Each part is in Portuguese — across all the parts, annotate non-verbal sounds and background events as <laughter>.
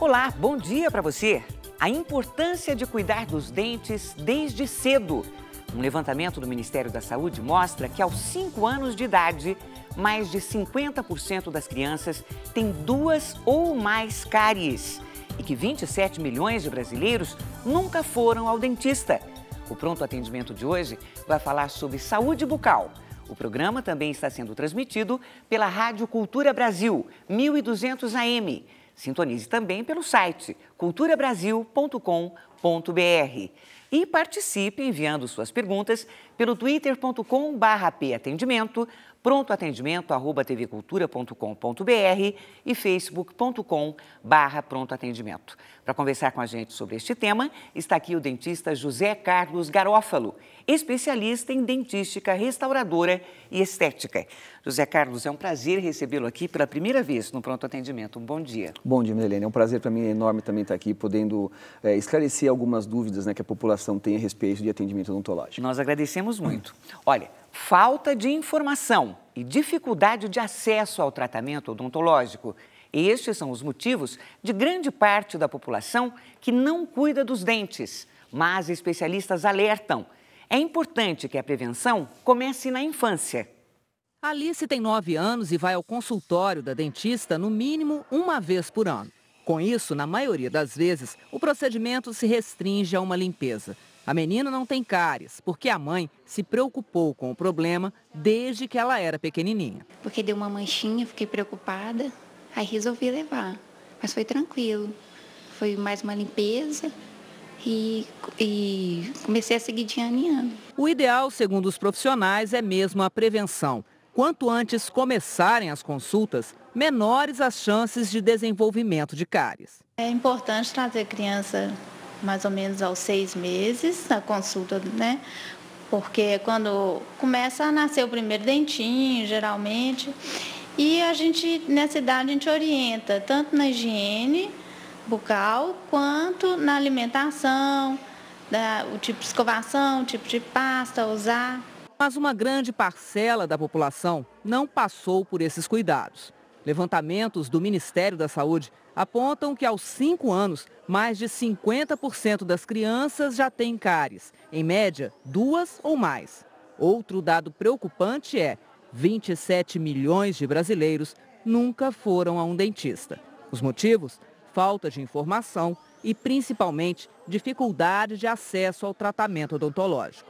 Olá, bom dia para você. A importância de cuidar dos dentes desde cedo. Um levantamento do Ministério da Saúde mostra que aos 5 anos de idade, mais de 50% das crianças têm duas ou mais cáries e que 27 milhões de brasileiros nunca foram ao dentista. O pronto atendimento de hoje vai falar sobre saúde bucal. O programa também está sendo transmitido pela Rádio Cultura Brasil, 1200 AM Sintonize também pelo site culturabrasil.com.br e participe enviando suas perguntas pelo twitter.com/patendimento prontoatendimento@tvcultura.com.br e facebook.com barra prontoatendimento. Para conversar com a gente sobre este tema, está aqui o dentista José Carlos Garófalo, especialista em dentística restauradora e estética. José Carlos, é um prazer recebê-lo aqui pela primeira vez no Pronto Atendimento. Um bom dia. Bom dia, Milene. É um prazer para mim é enorme também estar aqui, podendo é, esclarecer algumas dúvidas né, que a população tem a respeito de atendimento odontológico. Nós agradecemos muito. Olha, falta de informação e dificuldade de acesso ao tratamento odontológico. Estes são os motivos de grande parte da população que não cuida dos dentes. Mas especialistas alertam: é importante que a prevenção comece na infância. Alice tem 9 anos e vai ao consultório da dentista no mínimo uma vez por ano. Com isso, na maioria das vezes, o procedimento se restringe a uma limpeza. A menina não tem cáries, porque a mãe se preocupou com o problema desde que ela era pequenininha. Porque deu uma manchinha, fiquei preocupada, aí resolvi levar. Mas foi tranquilo. Foi mais uma limpeza e, e comecei a seguir de ano em ano. O ideal, segundo os profissionais, é mesmo a prevenção. Quanto antes começarem as consultas, menores as chances de desenvolvimento de cáries. É importante trazer criança mais ou menos aos seis meses, a consulta, né? Porque é quando começa a nascer o primeiro dentinho, geralmente. E a gente, nessa idade, a gente orienta tanto na higiene bucal quanto na alimentação, da, né? o tipo de escovação, o tipo de pasta a usar. Mas uma grande parcela da população não passou por esses cuidados. Levantamentos do Ministério da Saúde apontam que aos cinco anos, mais de 50% das crianças já têm cáries, em média, duas ou mais. Outro dado preocupante é 27 milhões de brasileiros nunca foram a um dentista. Os motivos? Falta de informação e, principalmente, dificuldade de acesso ao tratamento odontológico.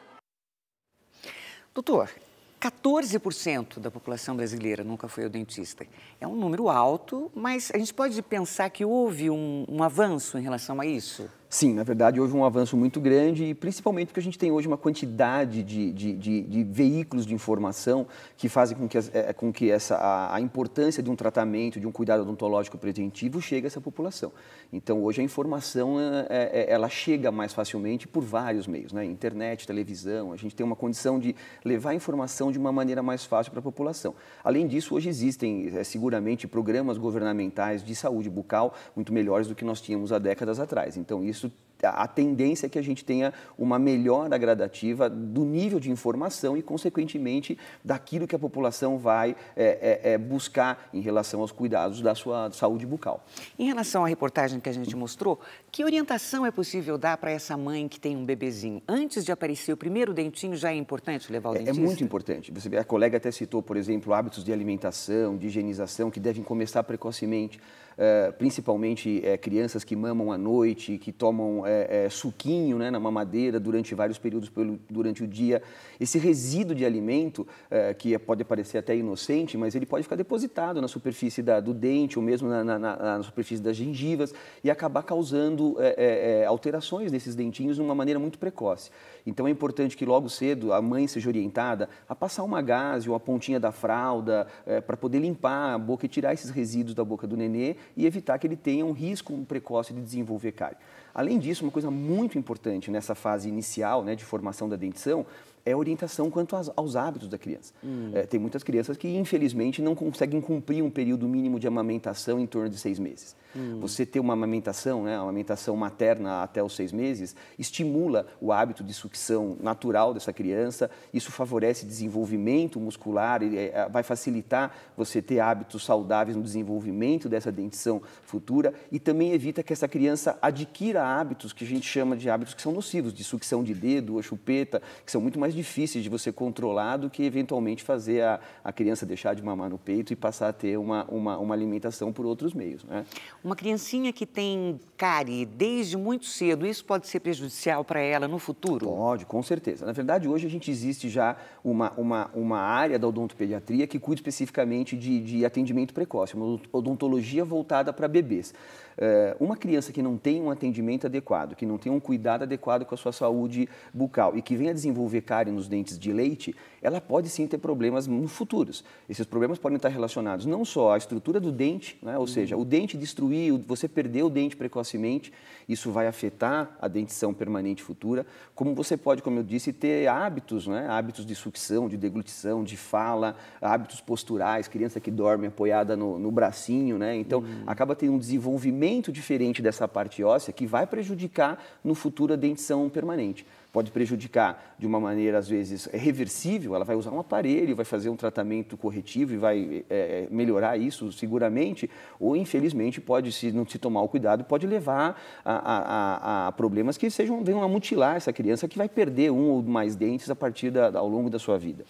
Doutor, 14% da população brasileira nunca foi ao dentista. É um número alto, mas a gente pode pensar que houve um, um avanço em relação a isso? Sim, na verdade houve um avanço muito grande e principalmente porque a gente tem hoje uma quantidade de, de, de, de veículos de informação que fazem com que, é, com que essa, a, a, importância de um tratamento, de um cuidado odontológico preventivo chegue a essa população. Então hoje a informação é, é, ela chega mais facilmente por vários meios, né? internet, televisão, a gente tem uma condição de levar a informação de uma maneira mais fácil para a população. Além disso, hoje existem seguramente programas governamentais de saúde bucal muito melhores do que nós tínhamos há décadas atrás. Então isso isso a tendência é que a gente tenha uma melhora gradativa do nível de informação e, consequentemente, daquilo que a população vai é, é, é buscar em relação aos cuidados da sua saúde bucal. Em relação à reportagem que a gente mostrou, que orientação é possível dar para essa mãe que tem um bebezinho? Antes de aparecer o primeiro dentinho, já é importante levar o é, é dentista? É muito importante. Você, a colega até citou, por exemplo, hábitos de alimentação, de higienização, que devem começar precocemente. Eh, principalmente eh, crianças que mamam à noite, que tomam é, é, suquinho né, na mamadeira durante vários períodos pelo, durante o dia. Esse resíduo de alimento, é, que é, pode parecer até inocente, mas ele pode ficar depositado na superfície da, do dente ou mesmo na, na, na, na, superfície das gengivas e acabar causando é, é, alterações nesses dentinhos de uma maneira muito precoce. Então é importante que logo cedo a mãe seja orientada a passar uma gaze ou a pontinha da fralda é, para poder limpar a boca e tirar esses resíduos da boca do nenê e evitar que ele tenha um risco precoce de desenvolver cárie. Além disso, uma coisa muito importante nessa fase inicial né, de formação da dentição é orientação quanto aos, aos hábitos da criança. Hum. É, tem muitas crianças que, infelizmente, não conseguem cumprir um período mínimo de amamentação em torno de seis meses. Hum. Você ter uma amamentação, né, uma amamentação materna até os seis meses, estimula o hábito de sucção natural dessa criança, isso favorece desenvolvimento muscular, é, é, vai facilitar você ter hábitos saudáveis no desenvolvimento dessa dentição futura e também evita que essa criança adquira hábitos que a gente chama de hábitos que são nocivos, de sucção de dedo, chupeta, que são muito mais mais difíceis de você controlar do que eventualmente fazer a, a criança deixar de mamar no peito e passar a ter uma, uma, uma alimentação por outros meios. Né? Uma criancinha que tem cárie desde muito cedo, isso pode ser prejudicial para ela no futuro? Pode, com certeza. Na verdade, hoje a gente existe já uma, uma, uma área da odontopediatria que cuida especificamente de, de atendimento precoce, uma odontologia voltada para bebês. É, uma criança que não tem um atendimento adequado, que não tem um cuidado adequado com a sua saúde bucal e que venha desenvolver cárie nos dentes de leite, ela pode sim ter problemas no futuros. Esses problemas podem estar relacionados não só à estrutura do dente, né? ou seja, uhum. o dente destruir, você perder o dente precocemente, isso vai afetar a dentição permanente futura, como você pode, como eu disse, ter hábitos, né? hábitos de sucção, de deglutição, de fala, hábitos posturais, criança que dorme apoiada no, no bracinho, né? então uhum. acaba tendo um desenvolvimento diferente dessa parte óssea que vai prejudicar no futuro a dentição permanente. Pode prejudicar de uma maneira, às vezes, reversível, ela vai usar um aparelho, vai fazer um tratamento corretivo e vai é, melhorar isso seguramente, ou infelizmente pode, se não se tomar o cuidado, pode levar a, a, a problemas que sejam, venham a mutilar essa criança que vai perder um ou mais dentes a partir da, ao longo da sua vida.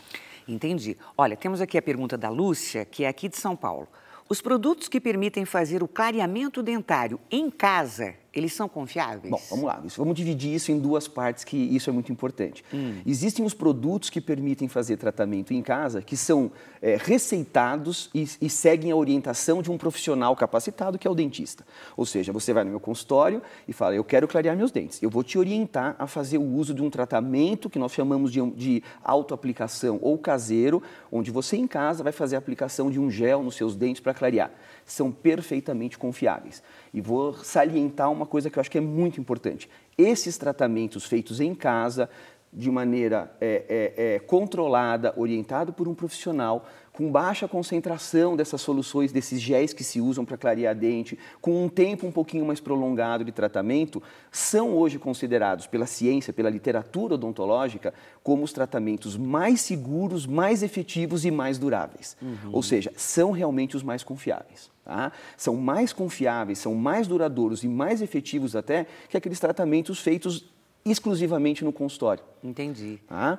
Entendi. Olha, temos aqui a pergunta da Lúcia, que é aqui de São Paulo. Os produtos que permitem fazer o clareamento dentário em casa eles são confiáveis? Bom, vamos lá. Vamos dividir isso em duas partes, que isso é muito importante. Hum. Existem os produtos que permitem fazer tratamento em casa, que são é, receitados e, e, seguem a orientação de um profissional capacitado, que é o dentista. Ou seja, você vai no meu consultório e fala, eu quero clarear meus dentes. Eu vou te orientar a fazer o uso de um tratamento que nós chamamos de, de autoaplicação ou caseiro, onde você em casa vai fazer a aplicação de um gel nos seus dentes para clarear. São perfeitamente confiáveis. E vou salientar uma coisa que eu acho que é muito importante. Esses tratamentos feitos em casa, de maneira é, é, é, controlada, orientado por um profissional, com baixa concentração dessas soluções, desses géis que se usam para clarear dente, com um tempo um pouquinho mais prolongado de tratamento, são hoje considerados pela ciência, pela literatura odontológica, como os tratamentos mais seguros, mais efetivos e mais duráveis. Uhum. Ou seja, são realmente os mais confiáveis. Tá? São mais confiáveis, são mais duradouros e mais efetivos até que aqueles tratamentos feitos exclusivamente no consultório. Entendi. Tá?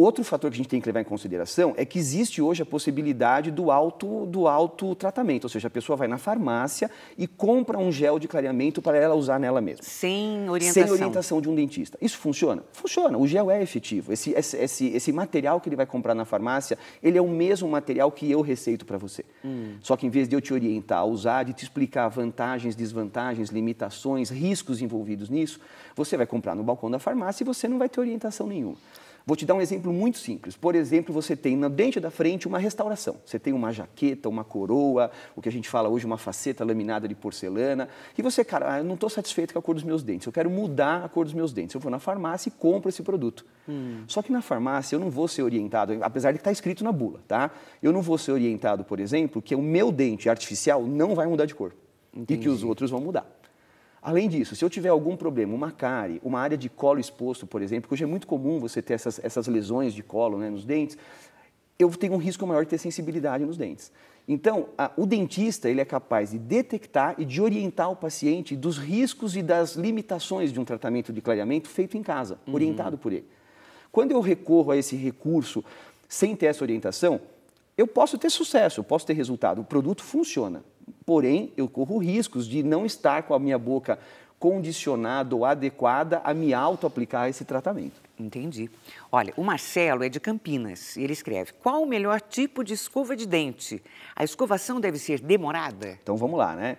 Outro fator que a gente tem que levar em consideração é que existe hoje a possibilidade do auto, do autotratamento, ou seja, a pessoa vai na farmácia e compra um gel de clareamento para ela usar nela mesma. Sem orientação. Sem orientação de um dentista. Isso funciona? Funciona. O gel é efetivo. Esse, esse, esse, material que ele vai comprar na farmácia, ele é o mesmo material que eu receito para você. Hum. Só que em vez de eu te orientar a usar, de te explicar vantagens, desvantagens, limitações, riscos envolvidos nisso, você vai comprar no balcão da farmácia e você não vai ter orientação nenhuma. Vou te dar um exemplo muito simples. Por exemplo, você tem no dente da frente uma restauração. Você tem uma jaqueta, uma coroa, o que a gente fala hoje uma faceta laminada de porcelana. E você, cara, ah, eu não estou satisfeito com a cor dos meus dentes. Eu quero mudar a cor dos meus dentes. Eu vou na farmácia e compro esse produto. Hum. Só que na farmácia eu não vou ser orientado, apesar de estar tá escrito na bula, tá? Eu não vou ser orientado, por exemplo, que o meu dente artificial não vai mudar de cor Entendi. e que os outros vão mudar. Além disso, se eu tiver algum problema, uma cárie, uma área de colo exposto, por exemplo, que hoje é muito comum você ter essas, essas lesões de colo né, nos dentes, eu tenho um risco maior de ter sensibilidade nos dentes. Então, a, o dentista ele é capaz de detectar e de orientar o paciente dos riscos e das limitações de um tratamento de clareamento feito em casa, uhum. orientado por ele. Quando eu recorro a esse recurso sem ter essa orientação, eu posso ter sucesso, eu posso ter resultado, o produto funciona, porém eu corro riscos de não estar com a minha boca condicionada ou adequada a me auto-aplicar esse tratamento. Entendi. Olha, o Marcelo é de Campinas e ele escreve: qual o melhor tipo de escova de dente? A escovação deve ser demorada? Então vamos lá, né?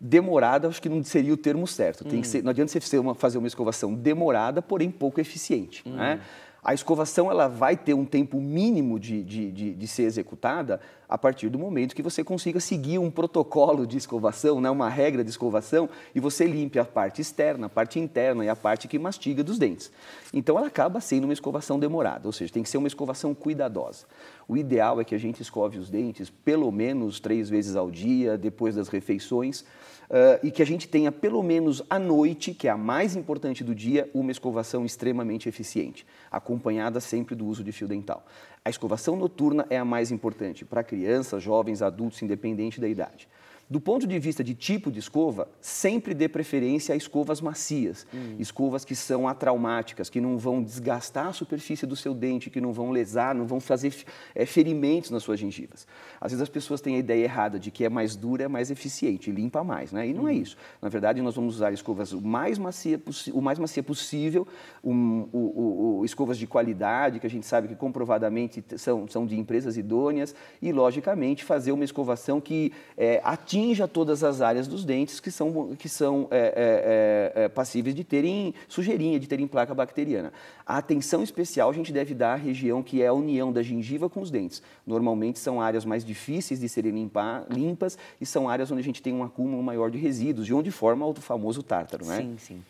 Demorada, acho que não seria o termo certo. Tem hum. que ser, não adianta você fazer uma escovação demorada, porém pouco eficiente. Hum. Né? A escovação ela vai ter um tempo mínimo de, de, de, de ser executada, a partir do momento que você consiga seguir um protocolo de escovação, né, uma regra de escovação, e você limpe a parte externa, a parte interna e a parte que mastiga dos dentes. Então ela acaba sendo uma escovação demorada, ou seja, tem que ser uma escovação cuidadosa. O ideal é que a gente escove os dentes pelo menos três vezes ao dia, depois das refeições, Uh, e que a gente tenha pelo menos à noite, que é a mais importante do dia, uma escovação extremamente eficiente, acompanhada sempre do uso de fio dental. A escovação noturna é a mais importante para crianças, jovens, adultos, independente da idade. Do ponto de vista de tipo de escova, sempre dê preferência a escovas macias, hum. escovas que são atraumáticas, que não vão desgastar a superfície do seu dente, que não vão lesar, não vão fazer é, ferimentos nas suas gengivas. Às vezes as pessoas têm a ideia errada de que é mais dura, é mais eficiente, limpa mais, né? E não é hum. é isso. Na verdade, nós vamos usar escovas o mais macia, o mais macia possível, um, o, o, o, escovas de qualidade, que a gente sabe que comprovadamente são, são de empresas idôneas, e logicamente fazer uma escovação que é, eh, atinge atinja todas as áreas dos dentes que são, que são é, é, é, é, passíveis de terem sujeirinha, de terem placa bacteriana. A atenção especial a gente deve dar à região que é a união da gengiva com os dentes. Normalmente são áreas mais difíceis de serem limpar, limpas e são áreas onde a gente tem um acúmulo maior de resíduos, de onde forma o famoso tártaro, né? Sim, sim.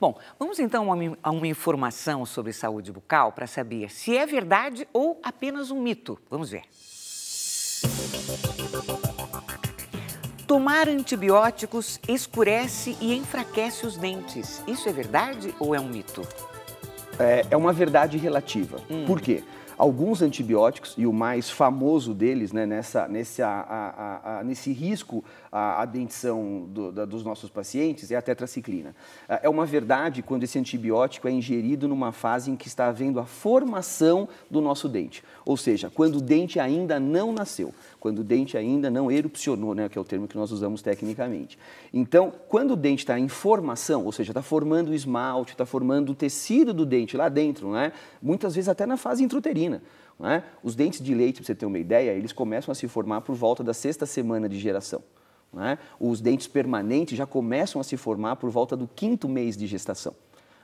Bom, vamos então a uma informação sobre saúde bucal para saber se é verdade ou apenas um mito. Vamos ver. Música Tomar antibióticos escurece e enfraquece os dentes. Isso é verdade ou é um mito? É, é uma verdade relativa. Hum. Por quê? Alguns antibióticos, e o mais famoso deles, né, nessa, nesse, a, a, a, nesse risco à, dentição do, da, dos nossos pacientes, é a tetraciclina. É, é uma verdade quando esse antibiótico é ingerido numa fase em que está havendo a formação do nosso dente, ou seja, quando o dente ainda não nasceu quando o dente ainda não erupcionou, né, que é o termo que nós usamos tecnicamente. Então, quando o dente está em formação, ou seja, está formando o esmalte, está formando o tecido do dente lá dentro, né, muitas vezes até na fase intruterina, Né, os dentes de leite, para você ter uma ideia, eles começam a se formar por volta da sexta semana de geração. Né? Os dentes permanentes já começam a se formar por volta do quinto mês de gestação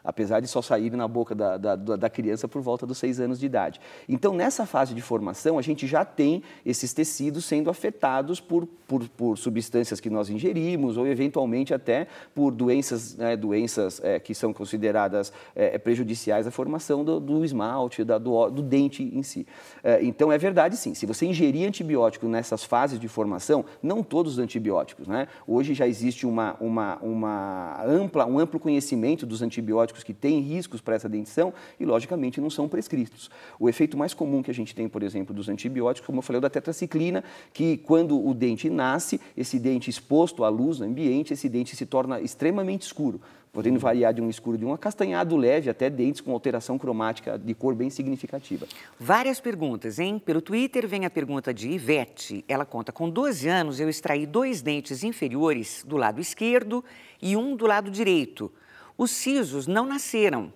apesar de só saírem na boca da, da, da, criança por volta dos seis anos de idade. Então, nessa fase de formação, a gente já tem esses tecidos sendo afetados por, por, por substâncias que nós ingerimos ou, eventualmente, até por doenças, né, doenças é, que são consideradas é, é prejudiciais à formação do, do esmalte, da, do, do, dente em si. É, então, é verdade, sim. Se você ingerir antibiótico nessas fases de formação, não todos os antibióticos, né? Hoje já existe uma, uma, uma ampla, um amplo conhecimento dos antibióticos antibióticos que têm riscos para essa dentição e, logicamente, não são prescritos. O efeito mais comum que a gente tem, por exemplo, dos antibióticos, como eu falei, é o da tetraciclina, que quando o dente nasce, esse dente exposto à luz no ambiente, esse dente se torna extremamente escuro podendo uhum. variar de um escuro de um acastanhado leve até dentes com alteração cromática de cor bem significativa. Várias perguntas, hein? Pelo Twitter vem a pergunta de Ivete. Ela conta: com 12 anos eu extraí dois dentes inferiores do lado esquerdo e um do lado direito. Os sisos não nasceram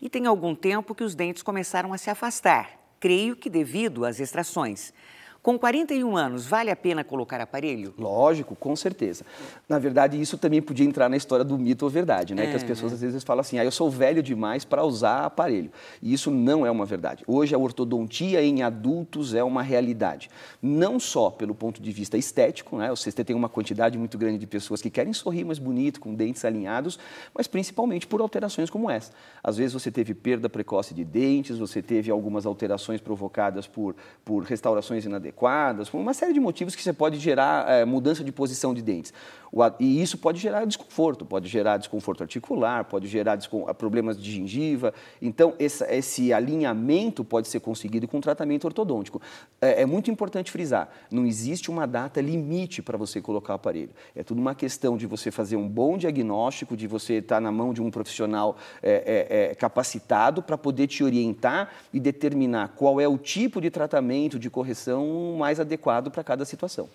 e tem algum tempo que os dentes começaram a se afastar, creio que devido às extrações. Com 41 anos, vale a pena colocar aparelho? Lógico, com certeza. Na verdade, isso também podia entrar na história do mito ou verdade, né? É, que as é, pessoas né? às vezes falam assim, ah, eu sou velho demais para usar aparelho. E isso não é uma verdade. Hoje, a ortodontia em adultos é uma realidade. Não só pelo ponto de vista estético, né? Você tem uma quantidade muito grande de pessoas que querem sorrir mais bonito, com dentes alinhados, mas principalmente por alterações como essa. Às vezes você teve perda precoce de dentes, você teve algumas alterações provocadas por, por restaurações inadequadas, inadequadas, por uma série de motivos que você pode gerar é, mudança de posição de dentes. O, e isso pode gerar desconforto, pode gerar desconforto articular, pode gerar ah, problemas de gengiva. Então, esse, esse, alinhamento pode ser conseguido com tratamento ortodôntico. É, é muito importante frisar: não existe uma data limite para você colocar o aparelho. É tudo uma questão de você fazer um bom diagnóstico, de você estar tá na mão de um profissional é, é, é capacitado para poder te orientar e determinar qual é o tipo de tratamento, de correção mais adequado para cada situação.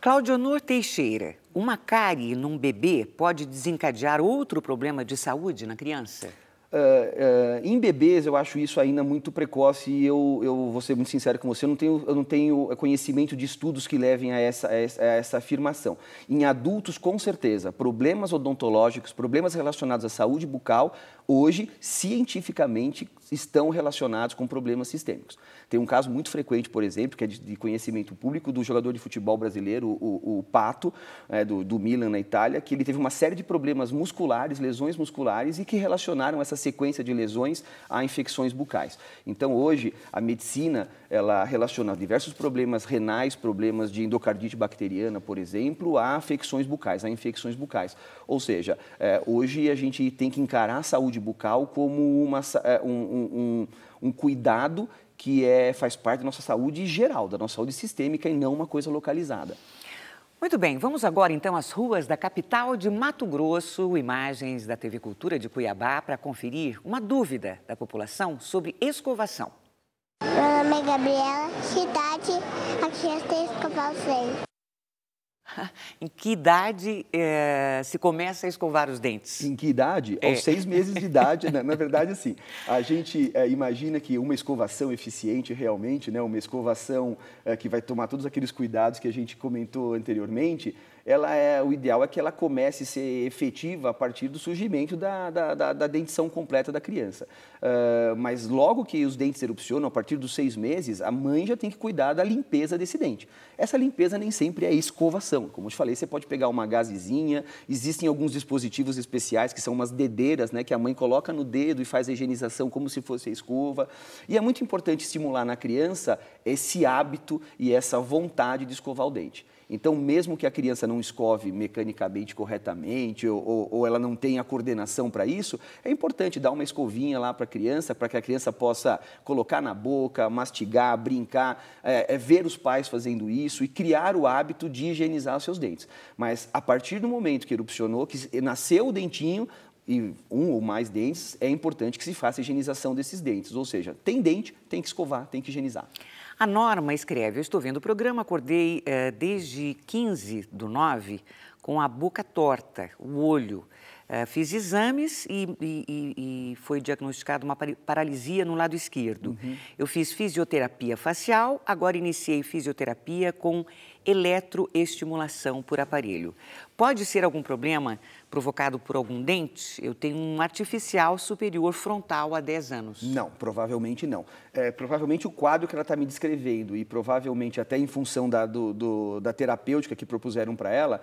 Claudionor Teixeira, uma cárie num bebê pode desencadear outro problema de saúde na criança? Uh, uh, em bebês, eu acho isso ainda muito precoce e eu, eu vou ser muito sincero com você, eu não tenho, eu não tenho conhecimento de estudos que levem a essa, a essa, a essa afirmação. Em adultos, com certeza, problemas odontológicos, problemas relacionados à saúde bucal, hoje, cientificamente, estão relacionados com problemas sistêmicos. Tem um caso muito frequente, por exemplo, que é de, conhecimento público do jogador de futebol brasileiro, o, o Pato, é, do, do, Milan na Itália, que ele teve uma série de problemas musculares, lesões musculares, e que relacionaram essa sequência de lesões a infecções bucais. Então, hoje, a medicina ela relaciona diversos problemas renais, problemas de endocardite bacteriana, por exemplo, a afecções bucais, a infecções bucais. Ou seja, é, hoje a gente tem que encarar a saúde bucal como uma, é, um um, um, cuidado que é, faz parte da nossa saúde geral, da nossa saúde sistêmica e não uma coisa localizada. Muito bem, vamos agora então às ruas da capital de Mato Grosso, imagens da TV Cultura de Cuiabá, para conferir uma dúvida da população sobre escovação. Meu nome é Gabriela, cidade, aqui eu tenho escovar os <laughs> Em que idade é, se começa a escovar os dentes? Em que idade? É. Aos seis meses de idade, na, né? na, verdade, assim. A gente é, imagina que uma escovação eficiente realmente, né, uma escovação eh, que vai tomar todos aqueles cuidados que a gente comentou anteriormente, ela é, o ideal é que ela comece a ser efetiva a partir do surgimento da, da, da, da dentição completa da criança. Uh, mas logo que os dentes erupcionam, a partir dos seis meses, a mãe já tem que cuidar da limpeza desse dente. Essa limpeza nem sempre é escovação. Como eu te falei, você pode pegar uma gazezinha, existem alguns dispositivos especiais que são umas dedeiras, né, que a mãe coloca no dedo e faz a higienização como se fosse a escova. E é muito importante estimular na criança esse hábito e essa vontade de escovar o dente. Então, mesmo que a criança não escove mecanicamente corretamente ou, ou, ou ela não tenha coordenação para isso, é importante dar uma escovinha lá para a criança, para que a criança possa colocar na boca, mastigar, brincar, é, é ver os pais fazendo isso e criar o hábito de higienizar os seus dentes. Mas a partir do momento que erupcionou, que nasceu o dentinho, e um ou mais dentes, é importante que se faça a higienização desses dentes. Ou seja, tem dente, tem que escovar, tem que higienizar. A Norma escreve: Eu estou vendo o programa, acordei eh, desde 15 do 9 com a boca torta, o olho. Eh, fiz exames e, e, e, foi diagnosticado uma paralisia no lado esquerdo. Uhum. Eu fiz fisioterapia facial, agora iniciei fisioterapia com eletroestimulação por aparelho. Pode ser algum problema provocado por algum dente? Eu tenho um artificial superior frontal há 10 anos. Não, provavelmente não. É, provavelmente o quadro que ela está me descrevendo e provavelmente até em função da, do, do, da terapêutica que propuseram para ela,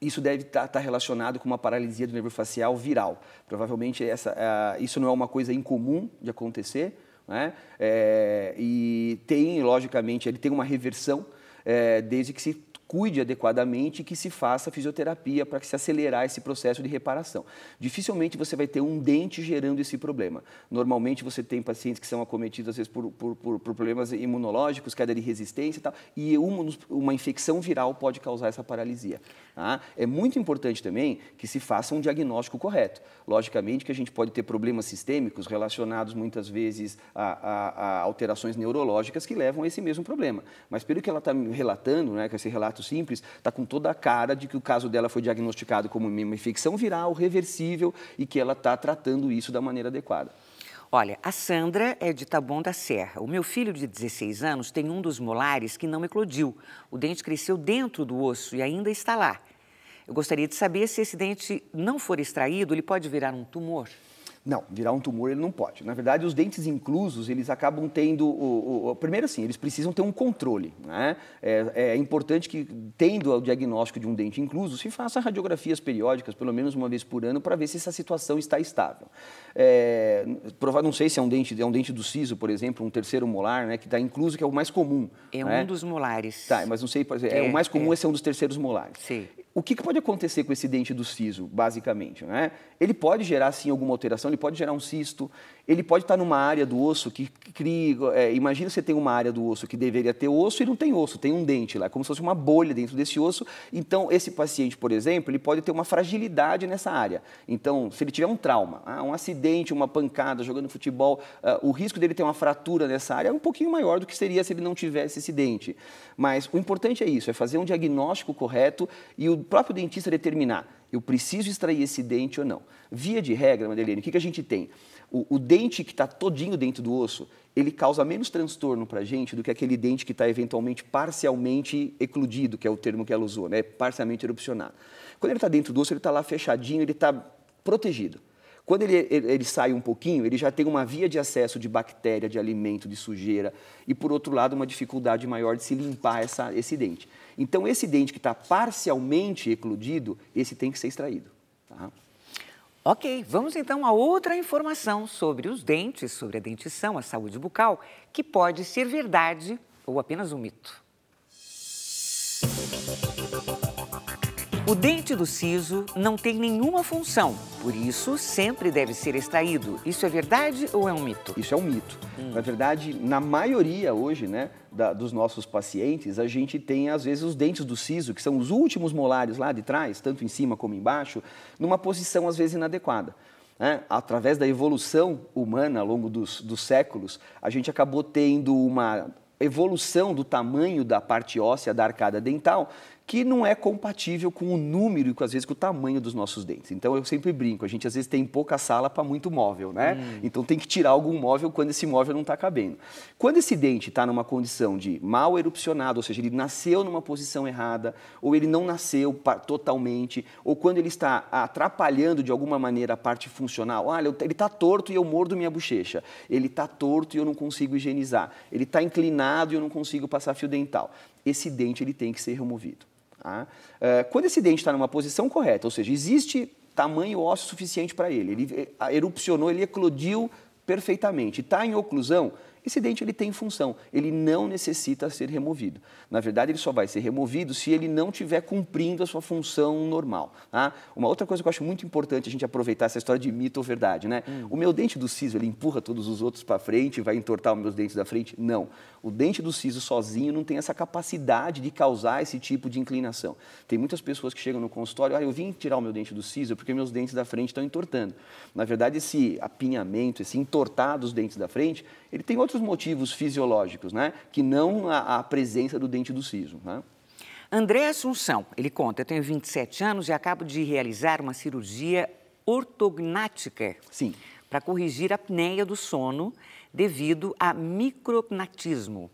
isso deve estar tá, tá relacionado com uma paralisia do nervo facial viral. Provavelmente essa, isso não é uma coisa incomum de acontecer, né? É, e tem, logicamente, ele tem uma reversão é, desde que se cuide adequadamente e que se faça fisioterapia para que se acelerar esse processo de reparação. Dificilmente você vai ter um dente gerando esse problema. Normalmente você tem pacientes que são acometidos às vezes por, por, por problemas imunológicos, queda de resistência e tal, e uma, uma infecção viral pode causar essa paralisia. Tá? É muito importante também que se faça um diagnóstico correto. Logicamente que a gente pode ter problemas sistêmicos relacionados muitas vezes a, a, a alterações neurológicas que levam a esse mesmo problema. Mas pelo que ela está relatando, né, que esse relato simples, está com toda a cara de que o caso dela foi diagnosticado como uma infecção viral reversível e que ela está tratando isso da maneira adequada. Olha, a Sandra é de Taboão da Serra. O meu filho de 16 anos tem um dos molares que não eclodiu. O dente cresceu dentro do osso e ainda está lá. Eu gostaria de saber se esse dente não for extraído, ele pode virar um tumor. Não, virar um tumor ele não pode. Na verdade, os dentes inclusos, eles acabam tendo. O, o, primeiro, assim, eles precisam ter um controle. Né? É, é, importante que, tendo o diagnóstico de um dente incluso, se faça radiografias periódicas, pelo menos uma vez por ano, para ver se essa situação está estável. É, não sei se é um dente, é um dente do siso, por exemplo, um terceiro molar, né, que está incluso, que é o mais comum. É né? um dos molares. Tá, mas não sei, fazer. é, é o mais comum é. esse é um dos terceiros molares. Sim o que, que, pode acontecer com esse dente do siso, basicamente? Né? Ele pode gerar, sim, alguma alteração, ele pode gerar um cisto, ele pode estar numa área do osso que cria... É, imagina você tem uma área do osso que deveria ter osso e não tem osso, tem um dente lá, como se fosse uma bolha dentro desse osso. Então, esse paciente, por exemplo, ele pode ter uma fragilidade nessa área. Então, se ele tiver um trauma, ah, um acidente, uma pancada, jogando futebol, ah, o risco dele ter uma fratura nessa área é um pouquinho maior do que seria se ele não tivesse esse dente. Mas o importante é isso, é fazer um diagnóstico correto e o próprio dentista determinar, eu preciso extrair esse dente ou não. Via de regra, Madeleine, o que, que a gente tem? O, o dente que está todinho dentro do osso, ele causa menos transtorno para a gente do que aquele dente que está eventualmente parcialmente ecludido, que é o termo que ela usou, né? parcialmente erupcionado. Quando ele está dentro do osso, ele está lá fechadinho, ele está protegido. Quando ele, ele, ele, sai um pouquinho, ele já tem uma via de acesso de bactéria, de alimento, de sujeira e, por outro lado, uma dificuldade maior de se limpar essa, esse dente. Então, esse dente que está parcialmente eclodido, esse tem que ser extraído. Tá? Ok, vamos então a outra informação sobre os dentes, sobre a dentição, a saúde bucal, que pode ser verdade ou apenas um mito. O dente do siso não tem nenhuma função, por isso sempre deve ser extraído. Isso é verdade ou é um mito? Isso é um mito. Hum. Na verdade, na maioria hoje, né, da, dos nossos pacientes, a gente tem às vezes os dentes do siso, que são os últimos molares lá de trás, tanto em cima como embaixo, numa posição às vezes inadequada. Né? Através da evolução humana ao longo dos, dos séculos, a gente acabou tendo uma evolução do tamanho da parte óssea da arcada dental que não é compatível com o número e com, às vezes com o tamanho dos nossos dentes. Então eu sempre brinco, a gente às vezes tem pouca sala para muito móvel, né? Hum. Então tem que tirar algum móvel quando esse móvel não está cabendo. Quando esse dente está numa condição de mal erupcionado, ou seja, ele nasceu numa posição errada, ou ele não nasceu totalmente, ou quando ele está atrapalhando de alguma maneira a parte funcional, olha, ele está torto e eu mordo minha bochecha, ele está torto e eu não consigo higienizar, ele está inclinado e eu não consigo passar fio dental. Esse dente ele tem que ser removido. Tá? Eh, quando esse dente está numa posição correta, ou seja, existe tamanho ósseo suficiente para ele, ele eh, erupcionou, ele eclodiu perfeitamente, está em oclusão, esse dente ele tem função, ele não necessita ser removido. Na verdade, ele só vai ser removido se ele não estiver cumprindo a sua função normal. Tá? Uma outra coisa que eu acho muito importante a gente aproveitar essa história de mito ou verdade, né? Hum. O meu dente do siso, ele empurra todos os outros para frente, vai entortar os meus dentes da frente? Não. O dente do siso sozinho não tem essa capacidade de causar esse tipo de inclinação. Tem muitas pessoas que chegam no consultório, ah, eu vim tirar o meu dente do siso porque meus dentes da frente estão entortando. Na verdade, esse apinhamento, esse entortar dos dentes da frente, ele tem outros outros motivos fisiológicos, né? Que não a, a presença do dente do siso, né? André Assunção, ele conta, eu tenho 27 anos e acabo de realizar uma cirurgia ortognática. Sim. Para corrigir a apneia do sono devido a micrognatismo.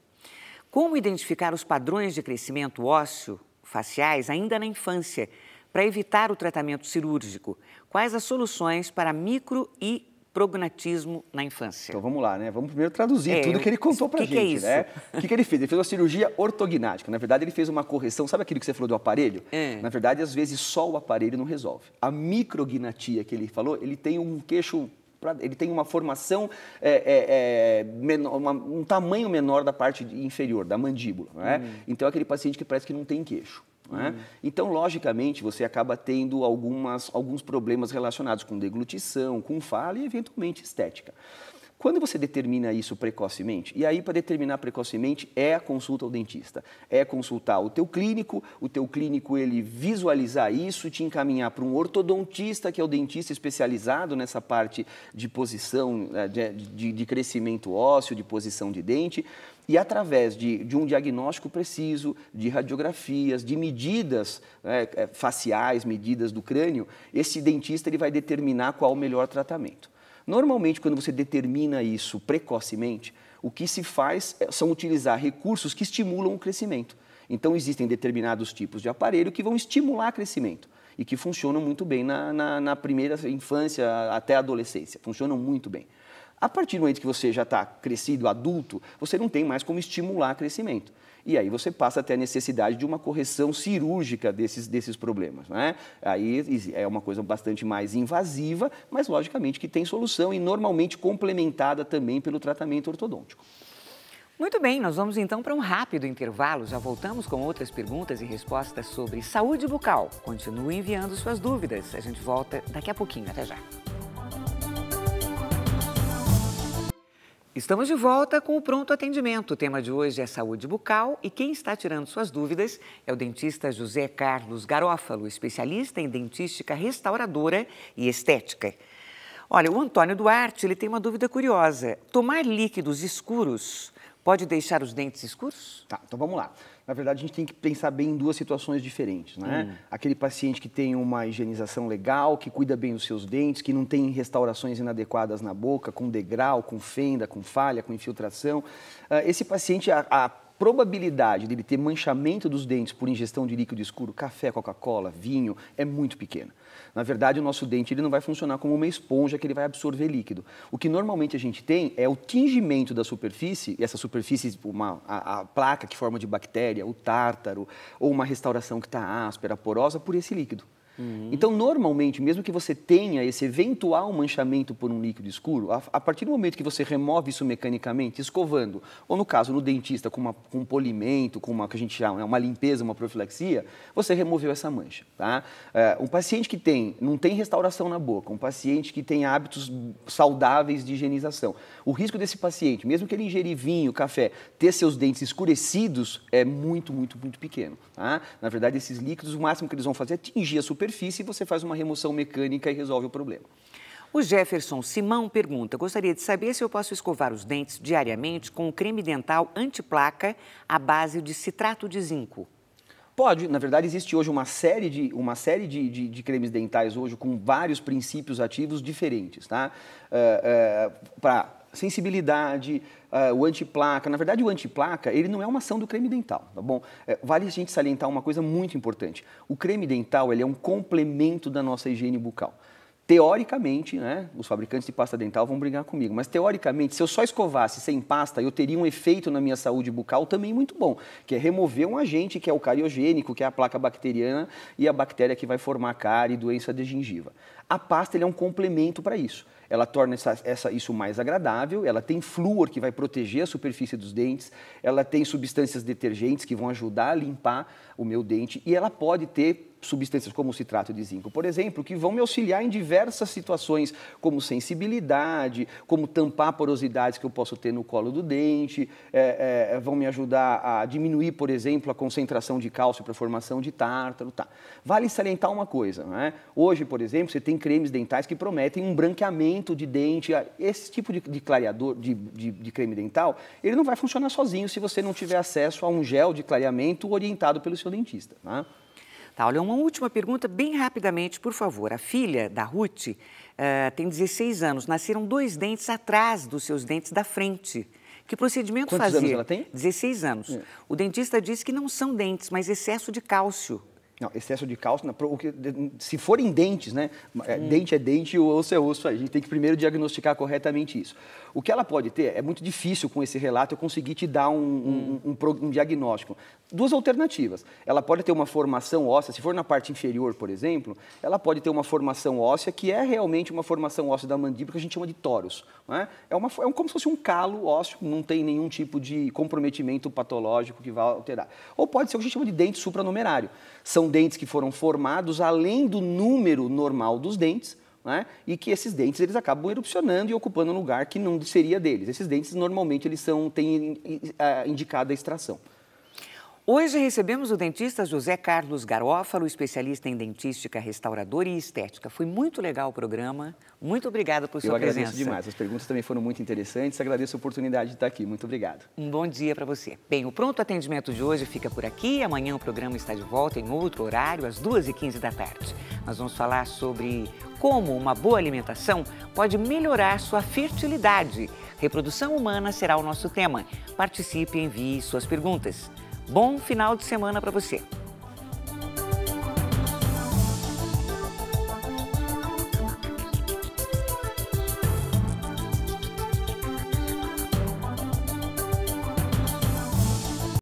Como identificar os padrões de crescimento ósseo faciais ainda na infância para evitar o tratamento cirúrgico? Quais as soluções para micro e prognatismo na infância. Então vamos lá, né? Vamos primeiro traduzir é, tudo que ele contou pra que gente, que é né? isso? né? O que, que ele fez? Ele fez uma cirurgia ortognática. Na verdade, ele fez uma correção. Sabe aquilo que você falou do aparelho? É. Na verdade, às vezes só o aparelho não resolve. A micrognatia que ele falou, ele tem um queixo ele tem uma formação, é, é, é, menor, uma, um tamanho menor da parte inferior, da mandíbula. Né? Hum. Então, é aquele paciente que parece que não tem queixo. Né? Então, logicamente, você acaba tendo algumas, alguns problemas relacionados com deglutição, com fala e, eventualmente, estética. Quando você determina isso precocemente, e aí para determinar precocemente é a consulta ao dentista, é consultar o teu clínico, o teu clínico ele visualizar isso, te encaminhar para um ortodontista, que é o dentista especializado nessa parte de posição, eh, de, de, de crescimento ósseo, de posição de dente, e através de, de um diagnóstico preciso, de radiografias, de medidas né, é, faciais, medidas do crânio, esse dentista ele vai determinar qual o melhor tratamento. Normalmente, quando você determina isso precocemente, o que se faz é, são utilizar recursos que estimulam o crescimento. Então, existem determinados tipos de aparelho que vão estimular o crescimento e que funcionam muito bem na, na, na primeira infância até a adolescência. Funcionam muito bem. A partir do momento que você já está crescido, adulto, você não tem mais como estimular crescimento. E aí você passa a ter a necessidade de uma correção cirúrgica desses, desses problemas. Né? Aí é uma coisa bastante mais invasiva, mas logicamente que tem solução e normalmente complementada também pelo tratamento ortodôntico. Muito bem, nós vamos então para um rápido intervalo. Já voltamos com outras perguntas e respostas sobre saúde bucal. Continue enviando suas dúvidas. A gente volta daqui a pouquinho. Até já. Estamos de volta com o Pronto Atendimento. O tema de hoje é saúde bucal e quem está tirando suas dúvidas é o dentista José Carlos Garófalo, especialista em dentística restauradora e estética. Olha, o Antônio Duarte ele tem uma dúvida curiosa. Tomar líquidos escuros pode deixar os dentes escuros? Tá, então vamos lá na verdade, a gente tem que pensar bem em duas situações diferentes, né? Hum. Aquele paciente que tem uma higienização legal, que cuida bem dos seus dentes, que não tem restaurações inadequadas na boca, com degrau, com fenda, com falha, com infiltração. Ah, esse paciente, a, a probabilidade dele ter manchamento dos dentes por ingestão de líquido escuro, café, Coca-Cola, vinho, é muito pequena. Na verdade, o nosso dente ele não vai funcionar como uma esponja que ele vai absorver líquido. O que normalmente a gente tem é o tingimento da superfície, e essa superfície, uma, a, a placa que forma de bactéria, o tártaro, ou uma restauração que está áspera, porosa, por esse líquido. Uhum. Então, normalmente, mesmo que você tenha esse eventual manchamento por um líquido escuro, a, a, partir do momento que você remove isso mecanicamente, escovando, ou no caso, no dentista, com, uma, com um polimento, com uma que a gente chama né, uma limpeza, uma profilaxia, você removeu essa mancha. Tá? É, um paciente que tem, não tem restauração na boca, um paciente que tem hábitos saudáveis de higienização, o risco desse paciente, mesmo que ele ingerir vinho, café, ter seus dentes escurecidos é muito, muito, muito pequeno. Tá? Na verdade, esses líquidos, o máximo que eles vão fazer é atingir a superfície superfície, você faz uma remoção mecânica e resolve o problema. O Jefferson Simão pergunta: gostaria de saber se eu posso escovar os dentes diariamente com o creme dental antiplaca à base de citrato de zinco. Pode, na verdade existe hoje uma série de, uma série de, de, de cremes dentais hoje com vários princípios ativos diferentes, tá? Uh, eh, uh, eh, Para sensibilidade, uh, o antiplaca. Na verdade, o antiplaca, ele não é uma ação do creme dental, tá bom? É, vale a gente salientar uma coisa muito importante. O creme dental, ele é um complemento da nossa higiene bucal teoricamente, né, os fabricantes de pasta dental vão brigar comigo, mas teoricamente, se eu só escovasse sem pasta, eu teria um efeito na minha saúde bucal também muito bom, que é remover um agente que é o cariogênico, que é a placa bacteriana e a bactéria que vai formar cárie e doença de gengiva. A pasta é um complemento para isso. Ela torna essa, essa, isso mais agradável, ela tem flúor que vai proteger a superfície dos dentes, ela tem substâncias detergentes que vão ajudar a limpar o meu dente e ela pode ter substâncias como o citrato de zinco, por exemplo, que vão me auxiliar em diversas situações, como sensibilidade, como tampar porosidades que eu posso ter no colo do dente, é, é, vão me ajudar a diminuir, por exemplo, a concentração de cálcio para formação de tártaro. Tá. Vale salientar uma coisa, né? hoje, por exemplo, você tem cremes dentais que prometem um branqueamento de dente, esse tipo de, de clareador, de, de, de creme dental, ele não vai funcionar sozinho se você não tiver acesso a um gel de clareamento orientado pelo seu dentista. Né? Tá, olha, uma última pergunta, bem rapidamente, por favor. A filha da Ruth uh, tem 16 anos, nasceram dois dentes atrás dos seus dentes da frente. Que procedimento Quantos fazer? Quantos anos ela tem? 16 anos. É. O dentista disse que não são dentes, mas excesso de cálcio. Não, excesso de cálcio, se forem dentes, né? É, hum. Dente é dente e o osso é osso. A gente tem que primeiro diagnosticar corretamente isso. O que ela pode ter, é muito difícil com esse relato eu conseguir te dar um, um, hum. um, um diagnóstico. Duas alternativas. Ela pode ter uma formação óssea, se for na parte inferior, por exemplo, ela pode ter uma formação óssea que é realmente uma formação óssea da mandíbula que a gente chama de toros. Né? É, uma, é como se fosse um calo ósseo, não tem nenhum tipo de comprometimento patológico que vá alterar. Ou pode ser o que a gente chama de dente supranumerário. São dentes que foram formados além do número normal dos dentes, né? e que esses dentes eles acabam erupcionando e ocupando um lugar que não seria deles. Esses dentes normalmente eles são têm uh, eh, indicada a extração. Hoje recebemos o dentista José Carlos Garófalo, especialista em dentística, restauradora e estética. Foi muito legal o programa. Muito obrigada por sua presença. Eu agradeço demais. As perguntas também foram muito interessantes. Agradeço a oportunidade de estar aqui. Muito obrigado. Um bom dia para você. Bem, o pronto atendimento de hoje fica por aqui. Amanhã o programa está de volta em outro horário, às 2h15 da tarde. Nós vamos falar sobre como uma boa alimentação pode melhorar sua fertilidade. Reprodução humana será o nosso tema. Participe e envie suas perguntas. Bom final de semana para você.